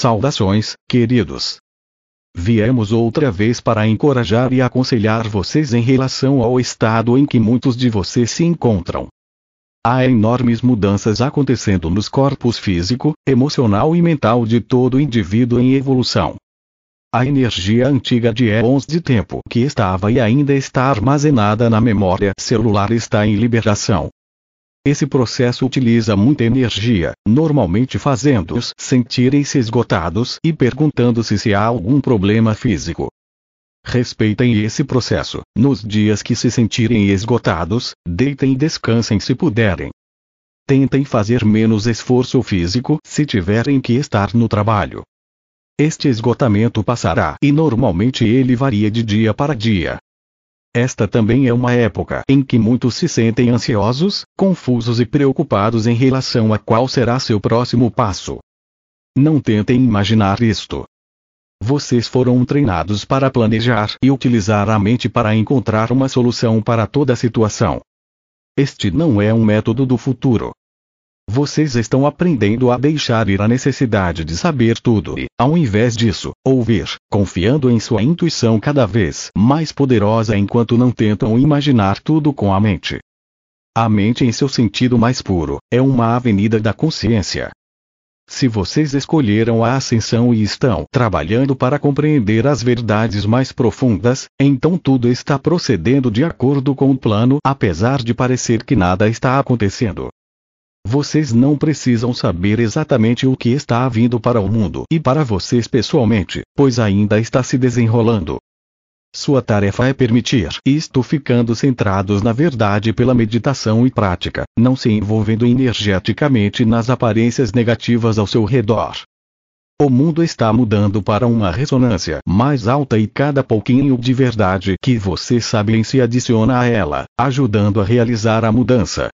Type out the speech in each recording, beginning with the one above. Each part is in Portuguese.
Saudações, queridos. Viemos outra vez para encorajar e aconselhar vocês em relação ao estado em que muitos de vocês se encontram. Há enormes mudanças acontecendo nos corpos físico, emocional e mental de todo indivíduo em evolução. A energia antiga de éons de tempo que estava e ainda está armazenada na memória celular está em liberação. Esse processo utiliza muita energia, normalmente fazendo-os sentirem-se esgotados e perguntando-se se há algum problema físico. Respeitem esse processo. Nos dias que se sentirem esgotados, deitem e descansem se puderem. Tentem fazer menos esforço físico se tiverem que estar no trabalho. Este esgotamento passará e normalmente ele varia de dia para dia, esta também é uma época em que muitos se sentem ansiosos, confusos e preocupados em relação a qual será seu próximo passo. Não tentem imaginar isto. Vocês foram treinados para planejar e utilizar a mente para encontrar uma solução para toda situação. Este não é um método do futuro. Vocês estão aprendendo a deixar ir a necessidade de saber tudo e, ao invés disso, ouvir, confiando em sua intuição cada vez mais poderosa enquanto não tentam imaginar tudo com a mente. A mente, em seu sentido mais puro, é uma avenida da consciência. Se vocês escolheram a ascensão e estão trabalhando para compreender as verdades mais profundas, então tudo está procedendo de acordo com o plano, apesar de parecer que nada está acontecendo. Vocês não precisam saber exatamente o que está vindo para o mundo e para vocês pessoalmente, pois ainda está se desenrolando. Sua tarefa é permitir isto ficando centrados na verdade pela meditação e prática, não se envolvendo energeticamente nas aparências negativas ao seu redor. O mundo está mudando para uma ressonância mais alta e cada pouquinho de verdade que vocês sabem se adiciona a ela, ajudando a realizar a mudança.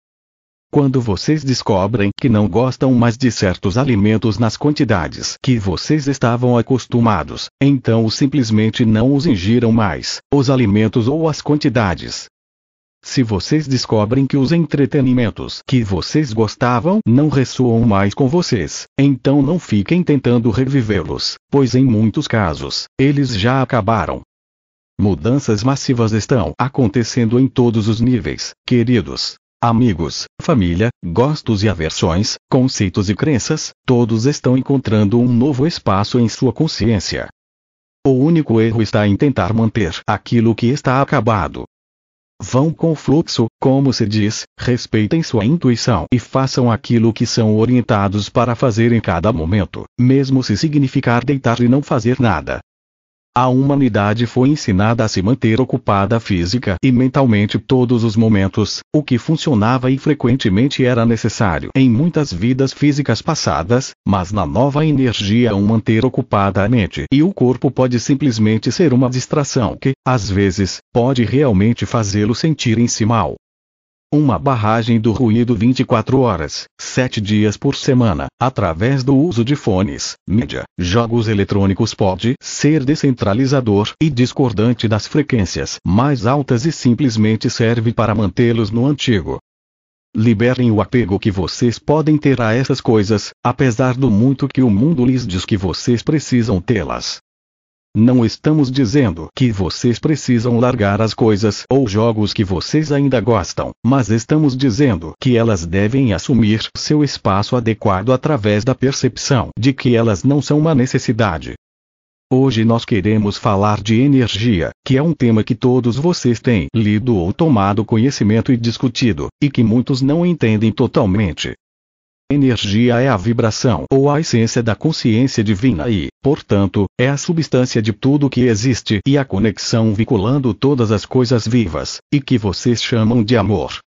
Quando vocês descobrem que não gostam mais de certos alimentos nas quantidades que vocês estavam acostumados, então simplesmente não os ingiram mais, os alimentos ou as quantidades. Se vocês descobrem que os entretenimentos que vocês gostavam não ressoam mais com vocês, então não fiquem tentando revivê-los, pois em muitos casos, eles já acabaram. Mudanças massivas estão acontecendo em todos os níveis, queridos amigos, família, gostos e aversões, conceitos e crenças, todos estão encontrando um novo espaço em sua consciência. O único erro está em tentar manter aquilo que está acabado. Vão com o fluxo, como se diz, respeitem sua intuição e façam aquilo que são orientados para fazer em cada momento, mesmo se significar deitar e não fazer nada. A humanidade foi ensinada a se manter ocupada física e mentalmente todos os momentos, o que funcionava e frequentemente era necessário em muitas vidas físicas passadas, mas na nova energia um manter ocupada a mente e o corpo pode simplesmente ser uma distração que, às vezes, pode realmente fazê-lo sentir em si mal. Uma barragem do ruído 24 horas, 7 dias por semana, através do uso de fones, mídia, jogos eletrônicos pode ser descentralizador e discordante das frequências mais altas e simplesmente serve para mantê-los no antigo. Liberem o apego que vocês podem ter a essas coisas, apesar do muito que o mundo lhes diz que vocês precisam tê-las. Não estamos dizendo que vocês precisam largar as coisas ou jogos que vocês ainda gostam, mas estamos dizendo que elas devem assumir seu espaço adequado através da percepção de que elas não são uma necessidade. Hoje nós queremos falar de energia, que é um tema que todos vocês têm lido ou tomado conhecimento e discutido, e que muitos não entendem totalmente. Energia é a vibração ou a essência da consciência divina e, portanto, é a substância de tudo que existe e a conexão vinculando todas as coisas vivas, e que vocês chamam de amor.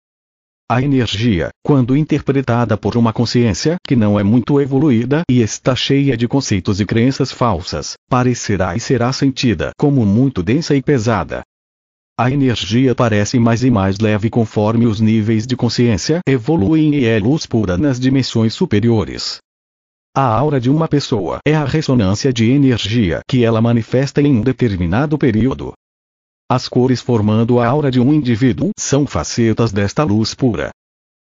A energia, quando interpretada por uma consciência que não é muito evoluída e está cheia de conceitos e crenças falsas, parecerá e será sentida como muito densa e pesada, a energia parece mais e mais leve conforme os níveis de consciência evoluem e é luz pura nas dimensões superiores. A aura de uma pessoa é a ressonância de energia que ela manifesta em um determinado período. As cores formando a aura de um indivíduo são facetas desta luz pura.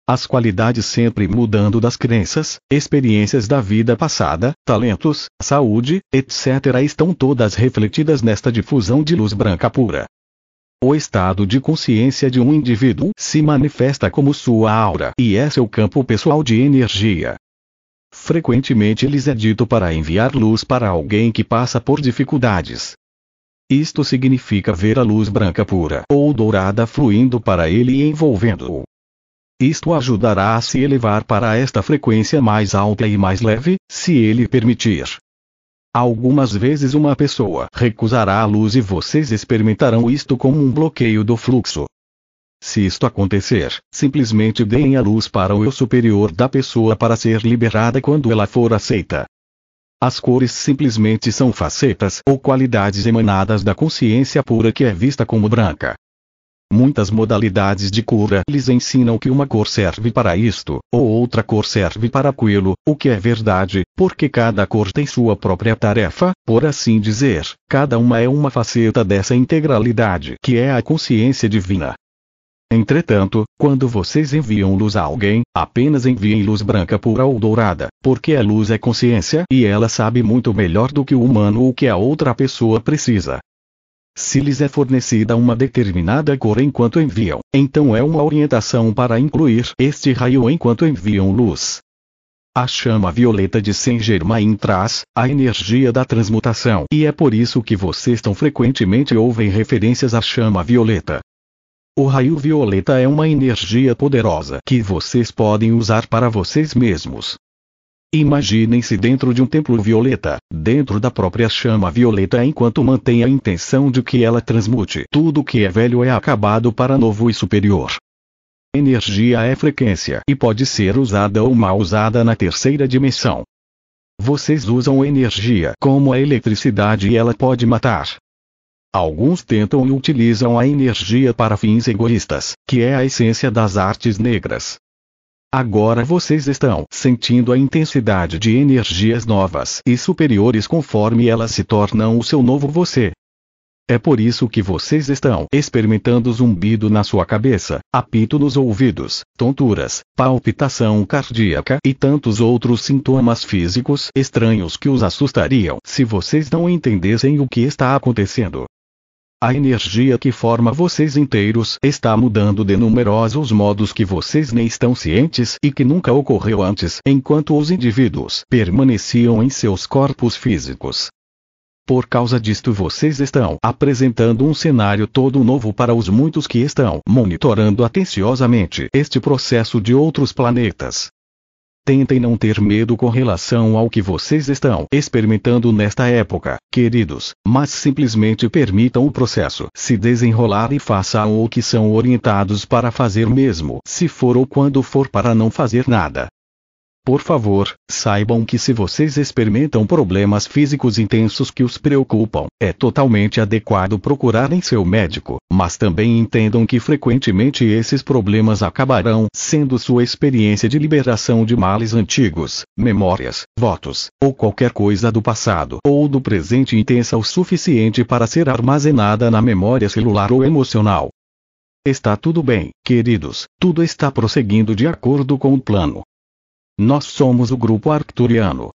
As qualidades sempre mudando das crenças, experiências da vida passada, talentos, saúde, etc., estão todas refletidas nesta difusão de luz branca pura. O estado de consciência de um indivíduo se manifesta como sua aura e é seu campo pessoal de energia. Frequentemente lhes é dito para enviar luz para alguém que passa por dificuldades. Isto significa ver a luz branca pura ou dourada fluindo para ele e envolvendo-o. Isto ajudará a se elevar para esta frequência mais alta e mais leve, se ele permitir. Algumas vezes uma pessoa recusará a luz e vocês experimentarão isto como um bloqueio do fluxo. Se isto acontecer, simplesmente deem a luz para o eu superior da pessoa para ser liberada quando ela for aceita. As cores simplesmente são facetas ou qualidades emanadas da consciência pura que é vista como branca. Muitas modalidades de cura lhes ensinam que uma cor serve para isto, ou outra cor serve para aquilo, o que é verdade, porque cada cor tem sua própria tarefa, por assim dizer, cada uma é uma faceta dessa integralidade que é a consciência divina. Entretanto, quando vocês enviam luz a alguém, apenas enviem luz branca pura ou dourada, porque a luz é consciência e ela sabe muito melhor do que o humano o que a outra pessoa precisa. Se lhes é fornecida uma determinada cor enquanto enviam, então é uma orientação para incluir este raio enquanto enviam luz. A chama violeta de Saint-Germain traz a energia da transmutação e é por isso que vocês tão frequentemente ouvem referências à chama violeta. O raio violeta é uma energia poderosa que vocês podem usar para vocês mesmos, Imaginem-se dentro de um templo violeta, dentro da própria chama violeta enquanto mantém a intenção de que ela transmute tudo que é velho é acabado para novo e superior. Energia é frequência e pode ser usada ou mal usada na terceira dimensão. Vocês usam energia como a eletricidade e ela pode matar. Alguns tentam e utilizam a energia para fins egoístas, que é a essência das artes negras, Agora vocês estão sentindo a intensidade de energias novas e superiores conforme elas se tornam o seu novo você. É por isso que vocês estão experimentando zumbido na sua cabeça, apito nos ouvidos, tonturas, palpitação cardíaca e tantos outros sintomas físicos estranhos que os assustariam se vocês não entendessem o que está acontecendo. A energia que forma vocês inteiros está mudando de numerosos modos que vocês nem estão cientes e que nunca ocorreu antes enquanto os indivíduos permaneciam em seus corpos físicos. Por causa disto, vocês estão apresentando um cenário todo novo para os muitos que estão monitorando atenciosamente este processo de outros planetas. Tentem não ter medo com relação ao que vocês estão experimentando nesta época, queridos, mas simplesmente permitam o processo se desenrolar e façam o que são orientados para fazer mesmo se for ou quando for para não fazer nada, por favor, saibam que se vocês experimentam problemas físicos intensos que os preocupam, é totalmente adequado procurarem seu médico, mas também entendam que frequentemente esses problemas acabarão sendo sua experiência de liberação de males antigos, memórias, votos, ou qualquer coisa do passado ou do presente intensa o suficiente para ser armazenada na memória celular ou emocional. Está tudo bem, queridos, tudo está prosseguindo de acordo com o plano. Nós somos o grupo arcturiano.